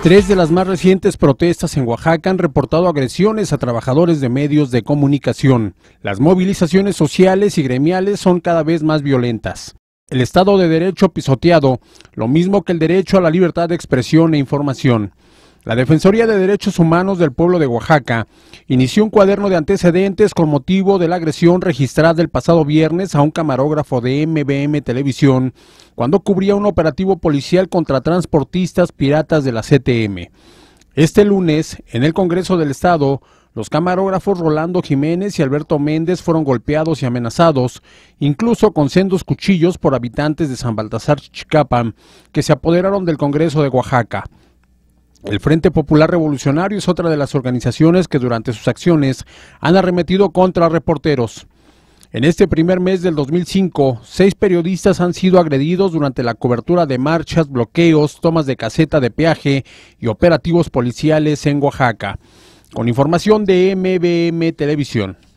Tres de las más recientes protestas en Oaxaca han reportado agresiones a trabajadores de medios de comunicación. Las movilizaciones sociales y gremiales son cada vez más violentas. El Estado de Derecho pisoteado, lo mismo que el derecho a la libertad de expresión e información. La Defensoría de Derechos Humanos del Pueblo de Oaxaca inició un cuaderno de antecedentes con motivo de la agresión registrada el pasado viernes a un camarógrafo de MBM Televisión cuando cubría un operativo policial contra transportistas piratas de la CTM. Este lunes, en el Congreso del Estado, los camarógrafos Rolando Jiménez y Alberto Méndez fueron golpeados y amenazados, incluso con sendos cuchillos por habitantes de San Baltasar Chicapan, que se apoderaron del Congreso de Oaxaca. El Frente Popular Revolucionario es otra de las organizaciones que durante sus acciones han arremetido contra reporteros. En este primer mes del 2005, seis periodistas han sido agredidos durante la cobertura de marchas, bloqueos, tomas de caseta de peaje y operativos policiales en Oaxaca. Con información de MBM Televisión.